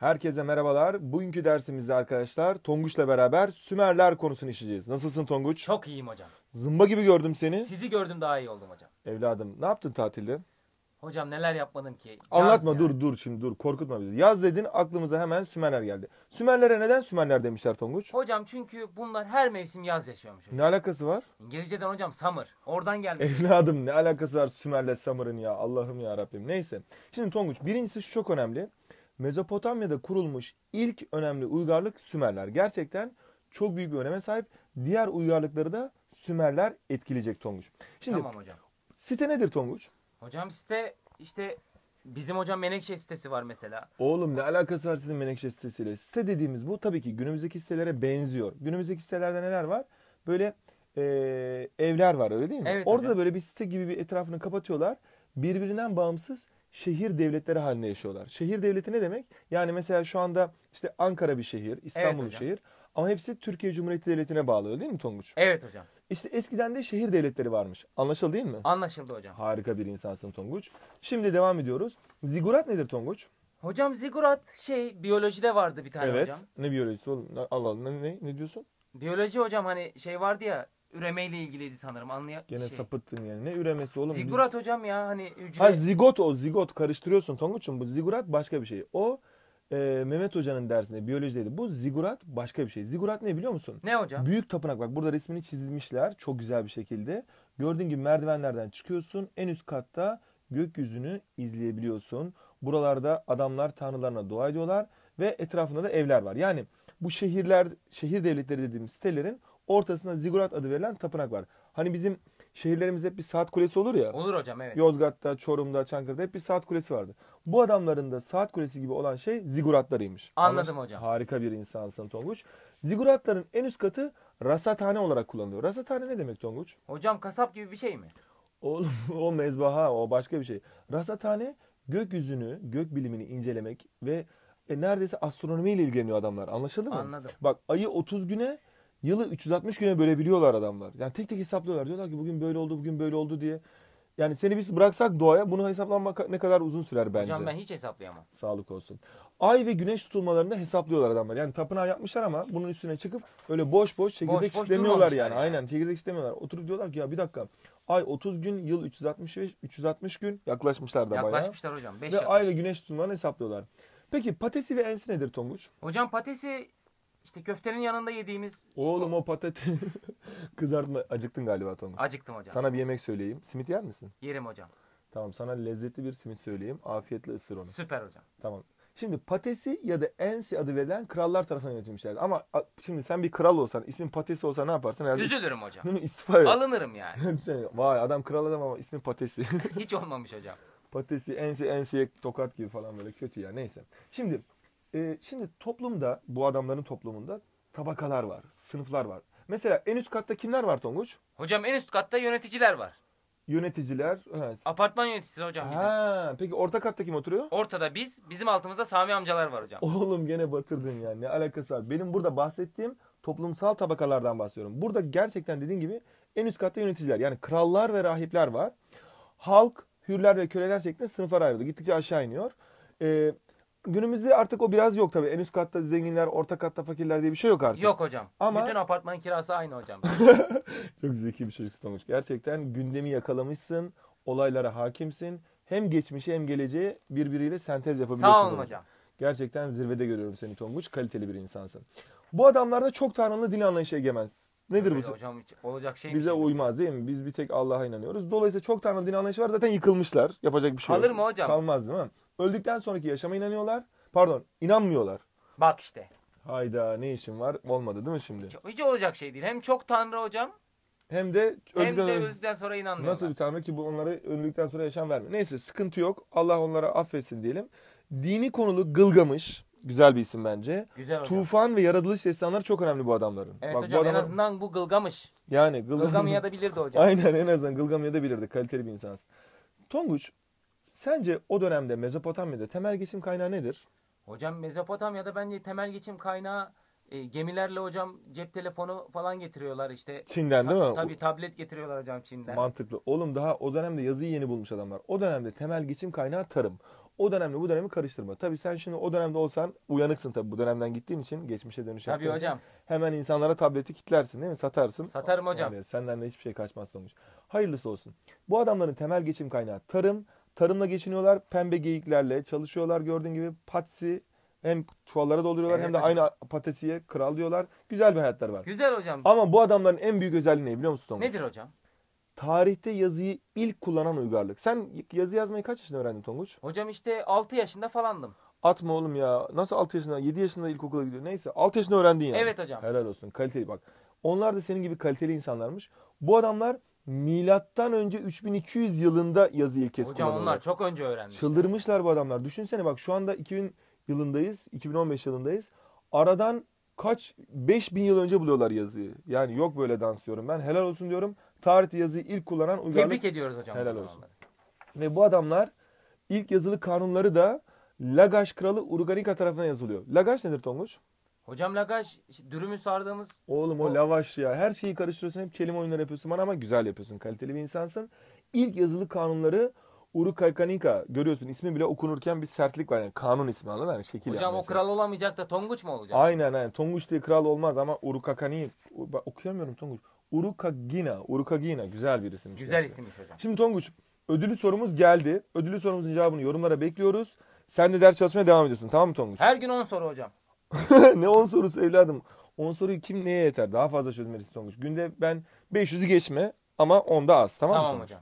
Herkese merhabalar. Bugünkü dersimizde arkadaşlar Tonguç'la beraber Sümerler konusunu işleyeceğiz. Nasılsın Tonguç? Çok iyiyim hocam. Zımba gibi gördüm seni. Sizi gördüm daha iyi oldum hocam. Evladım ne yaptın tatilde? Hocam neler yapmadım ki? Yaz Anlatma yani. dur dur şimdi dur korkutma bizi. Yaz dedin aklımıza hemen Sümerler geldi. Sümerlere neden Sümerler demişler Tonguç? Hocam çünkü bunlar her mevsim yaz yaşıyormuş. Hocam. Ne alakası var? İngilizceden hocam summer. Oradan geldi. Evladım ne alakası var Sümerle summer'ın ya Allah'ım ya Rabbim. Neyse. Şimdi Tonguç birincisi şu çok önemli. Mezopotamya'da kurulmuş ilk önemli uygarlık Sümerler. Gerçekten çok büyük bir öneme sahip. Diğer uygarlıkları da Sümerler etkileyecek Tonguç. Şimdi tamam hocam. Site nedir Tonguç? Hocam site işte bizim hocam Menekşe sitesi var mesela. Oğlum ne alakası var sizin Menekşe sitesiyle? Site dediğimiz bu tabii ki günümüzdeki sitelere benziyor. Günümüzdeki sitelerde neler var? Böyle e, evler var öyle değil mi? Evet, Orada hocam. böyle bir site gibi bir etrafını kapatıyorlar. Birbirinden bağımsız şehir devletleri halinde yaşıyorlar. Şehir devleti ne demek? Yani mesela şu anda işte Ankara bir şehir, İstanbul evet, bir şehir ama hepsi Türkiye Cumhuriyeti Devleti'ne bağlı değil mi Tonguç? Evet hocam. İşte eskiden de şehir devletleri varmış. Anlaşıldı değil mi? Anlaşıldı hocam. Harika bir insansın Tonguç. Şimdi devam ediyoruz. Zigurat nedir Tonguç? Hocam zigurat şey biyolojide vardı bir tane evet. hocam. Evet. Ne biyolojisi oğlum? Allah Allah ne, ne, ne diyorsun? Biyoloji hocam hani şey vardı ya üremeyle ilgiliydi sanırım. Anlaya Gene şey. sapıttın yani. Ne üremesi oğlum? Zigurat hocam ya hani hücre. Ha zigot o zigot karıştırıyorsun Tonguç'um. Bu zigurat başka bir şey. O e, Mehmet Hoca'nın dersinde biyolojideydi. Bu zigurat başka bir şey. Zigurat ne biliyor musun? Ne hocam? Büyük tapınak. Bak burada resmini çizmişler çok güzel bir şekilde. Gördüğün gibi merdivenlerden çıkıyorsun. En üst katta gökyüzünü izleyebiliyorsun. Buralarda adamlar tanrılarına dua ediyorlar ve etrafında da evler var. Yani bu şehirler, şehir devletleri dediğimiz sitelerin ortasında zigurat adı verilen tapınak var. Hani bizim şehirlerimizde hep bir saat kulesi olur ya. Olur hocam evet. Yozgat'ta, Çorum'da, Çankırı'da hep bir saat kulesi vardı. Bu adamların da saat kulesi gibi olan şey ziguratlarıymış. Anladım Anlaştık. hocam. Harika bir insansın Tonguç. Ziguratların en üst katı rasathane olarak kullanılıyor. Rasathane ne demek Tonguç? Hocam kasap gibi bir şey mi? Oğlum o mezbaha o başka bir şey. Rasathane gökyüzünü, gök bilimini incelemek ve e, neredeyse astronomiyle ilgileniyor adamlar. Anlaşıldı mı? Anladım. Bak ayı 30 güne Yılı 360 güne bölebiliyorlar adamlar. Yani tek tek hesaplıyorlar. Diyorlar ki bugün böyle oldu, bugün böyle oldu diye. Yani seni biz bıraksak doğaya bunu hesaplamak ne kadar uzun sürer bence. Hocam ben hiç hesaplayamam. Sağlık olsun. Ay ve güneş tutulmalarını hesaplıyorlar adamlar. Yani tapınağı yapmışlar ama bunun üstüne çıkıp öyle boş boş çekirdek boş, boş istemiyorlar yani. yani. Aynen çekirdek istemiyorlar. Oturup diyorlar ki ya bir dakika ay 30 gün yıl 365 360 gün yaklaşmışlar da bayağı. Yaklaşmışlar hocam. 5 ve yaklaşmış. ay ve güneş tutulmalarını hesaplıyorlar. Peki patesi ve ensi nedir Tonguç? Hocam patesi işte köftenin yanında yediğimiz... Oğlum o patates kızartma. Acıktın galiba Tonguç. Acıktım hocam. Sana bir yemek söyleyeyim. Simit yer misin? Yerim hocam. Tamam sana lezzetli bir simit söyleyeyim. Afiyetle ısır onu. Süper hocam. Tamam. Şimdi Patesi ya da Ensi adı verilen krallar tarafından yönetilmişlerdi. Ama şimdi sen bir kral olsan, ismin Patesi olsa ne yaparsın? Herhalde Süzülürüm hocam. Değil mi? İstifa et. Alınırım yani. Vay adam kral adam ama ismin Patesi. Hiç olmamış hocam. Patesi, Ensi, Ensi'ye tokat gibi falan böyle kötü ya neyse. Şimdi e, şimdi toplumda, bu adamların toplumunda tabakalar var, sınıflar var. Mesela en üst katta kimler var Tonguç? Hocam en üst katta yöneticiler var. Yöneticiler. He. Apartman yöneticisi hocam bizim. Ha, peki orta katta kim oturuyor? Ortada biz, bizim altımızda Sami amcalar var hocam. Oğlum gene batırdın yani ne alakası var. Benim burada bahsettiğim toplumsal tabakalardan bahsediyorum. Burada gerçekten dediğin gibi en üst katta yöneticiler yani krallar ve rahipler var. Halk, hürler ve köleler şeklinde sınıflar ayrıldı. Gittikçe aşağı iniyor. Ee, günümüzde artık o biraz yok tabii. En üst katta zenginler, orta katta fakirler diye bir şey yok artık. Yok hocam. Ama... Bütün apartmanın kirası aynı hocam. Çok zeki bir çocuksun olmuş. Gerçekten gündemi yakalamışsın, olaylara hakimsin. Hem geçmişi hem geleceği birbiriyle sentez yapabiliyorsun. Sağ olun hocam. hocam. Gerçekten zirvede görüyorum seni Tonguç. Kaliteli bir insansın. Bu adamlarda çok tanrılı din anlayışı egemen. Nedir Öyle bu? Hocam olacak şey Bize mi? uymaz değil mi? Biz bir tek Allah'a inanıyoruz. Dolayısıyla çok tanrı din anlayışı var. Zaten yıkılmışlar. Yapacak bir şey Kalır yok. Kalır mı hocam? Kalmaz değil mi? Öldükten sonraki yaşama inanıyorlar. Pardon inanmıyorlar. Bak işte. Hayda ne işin var? Olmadı değil mi şimdi? Hiç, hiç olacak şey değil. Hem çok tanrı hocam. Hem de öldükten, hem de öldükten sonra inanmıyorlar. Nasıl bir tanrı ki bu onlara öldükten sonra yaşam vermiyor. Neyse sıkıntı yok. Allah onlara affetsin diyelim. Dini konulu Gılgamış Güzel bir isim bence. Güzel hocam. ve yaratılış destanları çok önemli bu adamların. Evet Bak, hocam bu adamlar... en azından bu Gılgamış. Yani Gılgam... Gılgamıya da bilirdi hocam. Aynen en azından Gılgamıya da bilirdi. Kaliteli bir insansın. Tonguç sence o dönemde Mezopotamya'da temel geçim kaynağı nedir? Hocam Mezopotamya'da bence temel geçim kaynağı e, gemilerle hocam cep telefonu falan getiriyorlar işte. Çin'den Ta- değil mi? Tabii tablet getiriyorlar hocam Çin'den. Mantıklı. Oğlum daha o dönemde yazıyı yeni bulmuş adamlar. O dönemde temel geçim kaynağı tarım. O dönemle bu dönemi karıştırma. Tabii sen şimdi o dönemde olsan uyanıksın tabii bu dönemden gittiğin için geçmişe dönüş Tabii yaptığın hocam. Hemen insanlara tableti kitlersin değil mi? Satarsın. Satarım hocam. Yani senden de hiçbir şey kaçmaz sonuç. Hayırlısı olsun. Bu adamların temel geçim kaynağı tarım. Tarımla geçiniyorlar. Pembe geyiklerle çalışıyorlar gördüğün gibi. Patsi hem çuvallara dolduruyorlar Evet hem de hocam. aynı patesiye kral diyorlar. Güzel bir hayatlar var. Güzel hocam. Ama bu adamların en büyük özelliği ne biliyor musun Tonguç? Nedir hocam? tarihte yazıyı ilk kullanan uygarlık. Sen yazı yazmayı kaç yaşında öğrendin Tonguç? Hocam işte 6 yaşında falandım. Atma oğlum ya. Nasıl 6 yaşında? 7 yaşında ilkokula gidiyor. Neyse 6 yaşında öğrendin yani. Evet hocam. Helal olsun. Kaliteli bak. Onlar da senin gibi kaliteli insanlarmış. Bu adamlar milattan önce 3200 yılında yazı ilk kez Hocam onlar çok önce öğrenmiş. Çıldırmışlar bu adamlar. Düşünsene bak şu anda 2000 yılındayız. 2015 yılındayız. Aradan kaç 5000 yıl önce buluyorlar yazıyı. Yani yok böyle dans diyorum ben. Helal olsun diyorum. Tarih yazıyı ilk kullanan uygarlık. Tebrik ediyoruz hocam. Helal olsun. Ve bu adamlar ilk yazılı kanunları da Lagash kralı Urganika tarafından yazılıyor. Lagash nedir Tonguç? Hocam Lagash dürümü sardığımız... Oğlum o, o lavaş ya. Her şeyi karıştırıyorsun. Hep kelime oyunları yapıyorsun bana ama güzel yapıyorsun. Kaliteli bir insansın. İlk yazılı kanunları Urukaykanika Kaninka görüyorsun ismi bile okunurken bir sertlik var. Yani kanun ismi anladın yani Şekil Hocam yani o kral olamayacak da Tonguç mu olacak? Aynen aynen. Tonguç diye kral olmaz ama Urukakani okuyamıyorum Tonguç. Urukagina. Urukagina güzel bir isim. Güzel gerçekten. isimmiş hocam. Şimdi Tonguç ödülü sorumuz geldi. Ödülü sorumuzun cevabını yorumlara bekliyoruz. Sen de ders çalışmaya devam ediyorsun tamam mı Tonguç? Her gün 10 soru hocam. ne 10 sorusu evladım? 10 soruyu kim neye yeter? Daha fazla çözmelisin Tonguç. Günde ben 500'ü geçme ama 10'da az tamam, tamam mı? Tamam hocam.